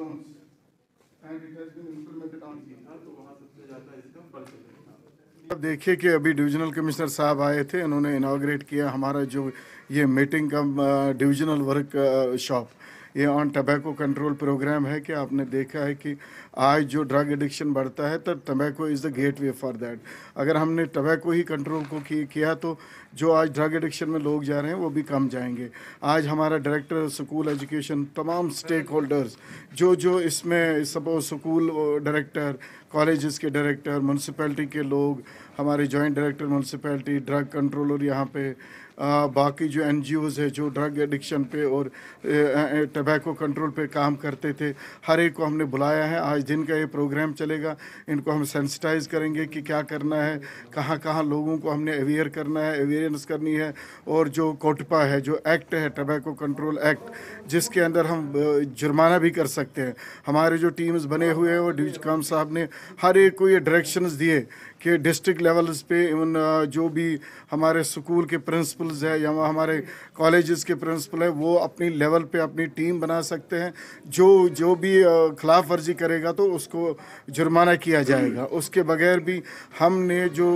zones and it has been implemented on the तो देखिए कि अभी डिविजनल कमिश्नर साहब आए थे उन्होंने इनाग्रेट किया हमारा जो ये मीटिंग का डिविजनल वर्क शॉप ये ऑन टबैको कंट्रोल प्रोग्राम है कि आपने देखा है कि आज जो ड्रग एडिक्शन बढ़ता है तो tobacco is the gateway for that अगर हमने टबैको ही कंट्रोल को किया तो जो आज ड्रग एडिक्शन में लोग जा रहे हैं वो भी कम जाएंगे आज हमारा डायरेक्टर स्कूल एजुकेशन तमाम स्टेक होल्डर्स जो जो इसमें सपोज स्कूल डायरेक्टर कॉलेजेस के डायरेक्टर म्यूनसिपैलिटी के लोग हमारे joint director municipality drug controller यहाँ पे आ, बाकी जो एन है जो ड्रग एडिक्शन पे और टबैको कंट्रोल पे काम करते थे हर एक को हमने बुलाया है आज दिन का ये प्रोग्राम चलेगा इनको हम सेंसिटाइज करेंगे कि क्या करना है कहाँ कहाँ लोगों को हमने अवेयर करना है अवेयरनेस करनी है और जो कोटपा है जो एक्ट है टबैको कंट्रोल एक्ट जिसके अंदर हम जुर्माना भी कर सकते हैं हमारे जो टीम्स बने हुए हैं वो डिविज साहब ने हर एक को ये डायरेक्शंस दिए कि डिस्ट्रिक्ट लेवल्स पे इवन जो भी हमारे स्कूल के प्रिंसिपल्स हैं या हमारे कॉलेजेस के प्रिंसिपल हैं वो अपनी लेवल पे अपनी टीम बना सकते हैं जो जो भी खिलाफ वर्जी करेगा तो उसको जुर्माना किया जाएगा उसके बगैर भी हमने जो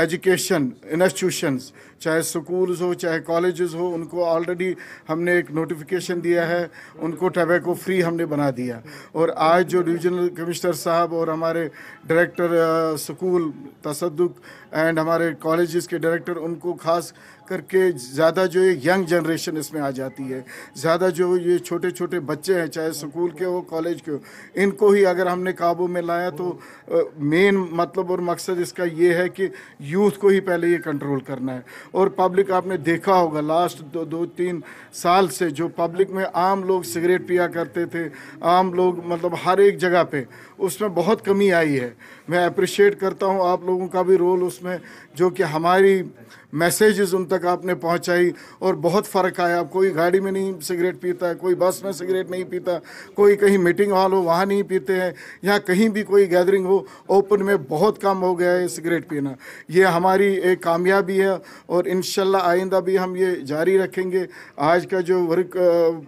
एजुकेशन इंस्टीट्यूशंस चाहे स्कूल्स हो चाहे कॉलेजेस हो उनको ऑलरेडी हमने एक नोटिफिकेशन दिया है उनको टबैको फ्री हमने बना दिया और आज जो डिविजनल कमिश्नर साहब और हमारे डायरेक्टर स्कूल तसदुक एंड हमारे कॉलेजेस के डायरेक्टर उनको खास करके ज़्यादा जो ये यंग जनरेशन इसमें आ जाती है ज़्यादा जो ये छोटे छोटे बच्चे हैं चाहे स्कूल के हो कॉलेज के हो इनको ही अगर हमने काबू में लाया तो मेन मतलब और मकसद इसका ये है कि यूथ को ही पहले ये कंट्रोल करना है और पब्लिक आपने देखा होगा लास्ट दो दो तीन साल से जो पब्लिक में आम लोग सिगरेट पिया करते थे आम लोग मतलब हर एक जगह पे उसमें बहुत कमी आई है मैं अप्रिशिएट करता हूँ आप लोगों का भी रोल उसमें जो कि हमारी मैसेजेस उन तक आपने पहुंचाई और बहुत फ़र्क आया कोई गाड़ी में नहीं सिगरेट पीता है कोई बस में सिगरेट नहीं पीता कोई कहीं मीटिंग हॉल हो वहाँ नहीं पीते हैं या कहीं भी कोई गैदरिंग हो ओपन में बहुत कम हो गया है सिगरेट पीना ये हमारी एक कामयाबी है और इन आइंदा भी हम ये जारी रखेंगे आज का जो वर्क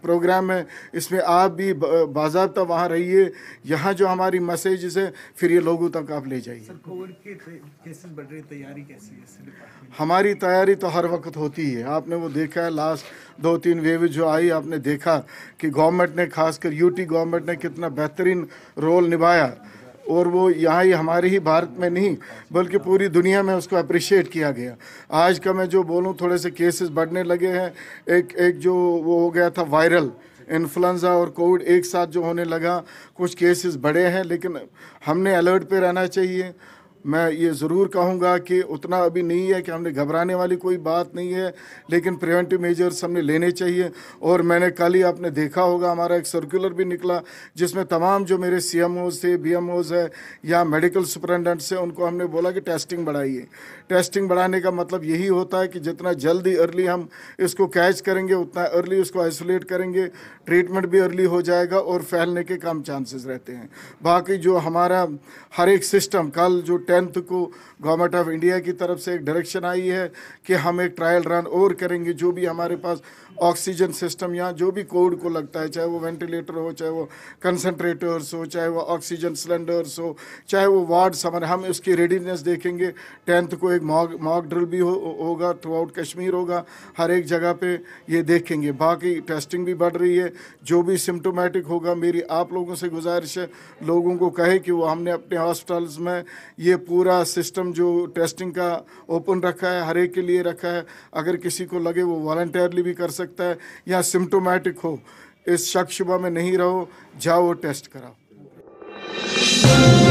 प्रोग्राम है इसमें आप भी बाजाबा वहाँ रहिए यहाँ जो हमारी मैसेजेस है फिर ये लोगों तक आप ले जाइए हमारी तैयारी तो हर वक्त होती है आपने वो देखा है लास्ट दो तीन वेव जो आई आपने देखा कि गवर्नमेंट ने खासकर यूटी गवर्नमेंट ने कितना बेहतरीन रोल निभाया और वो यहाँ ही हमारे ही भारत में नहीं बल्कि पूरी दुनिया में उसको अप्रिशिएट किया गया आज का मैं जो बोलूँ थोड़े से केसेस बढ़ने लगे हैं एक एक जो वो हो गया था वायरल इन्फ्लुंजा और कोविड एक साथ जो होने लगा कुछ केसेस बढ़े हैं लेकिन हमने अलर्ट पे रहना चाहिए मैं ये ज़रूर कहूँगा कि उतना अभी नहीं है कि हमने घबराने वाली कोई बात नहीं है लेकिन प्रिवेंटिव मेजर्स हमने लेने चाहिए और मैंने कल ही आपने देखा होगा हमारा एक सर्कुलर भी निकला जिसमें तमाम जो मेरे सी एम ओज थे बी एम ओज है या मेडिकल सुपरिटेंडेंट से उनको हमने बोला कि टेस्टिंग बढ़ाइए टेस्टिंग बढ़ाने का मतलब यही होता है कि जितना जल्दी अर्ली हम इसको कैच करेंगे उतना अर्ली उसको आइसोलेट करेंगे ट्रीटमेंट भी अर्ली हो जाएगा और फैलने के कम चांसेस रहते हैं बाकी जो हमारा हर एक सिस्टम कल जो टेंथ को गवर्नमेंट ऑफ इंडिया की तरफ से एक डायरेक्शन आई है कि हम एक ट्रायल रन और करेंगे जो भी हमारे पास ऑक्सीजन सिस्टम यहाँ जो भी कोविड को लगता है चाहे वो वेंटिलेटर हो चाहे वो कंसनट्रेटर्स हो चाहे वो ऑक्सीजन सिलेंडर्स हो चाहे वो वार्ड्स हमारे हम उसकी रेडीनेस देखेंगे टेंथ को एक मॉक मॉक ड्रिल भी हो, होगा थ्रू आउट कश्मीर होगा हर एक जगह पे ये देखेंगे बाकी टेस्टिंग भी बढ़ रही है जो भी सिम्टोमेटिक होगा मेरी आप लोगों से गुजारिश है लोगों को कहे कि वो हमने अपने हॉस्पिटल्स में ये पूरा सिस्टम जो टेस्टिंग का ओपन रखा है हर एक के लिए रखा है अगर किसी को लगे वो वॉल्टियरली भी कर सकता है या सिम्टोमेटिक हो इस शक शुबा में नहीं रहो जाओ टेस्ट कराओ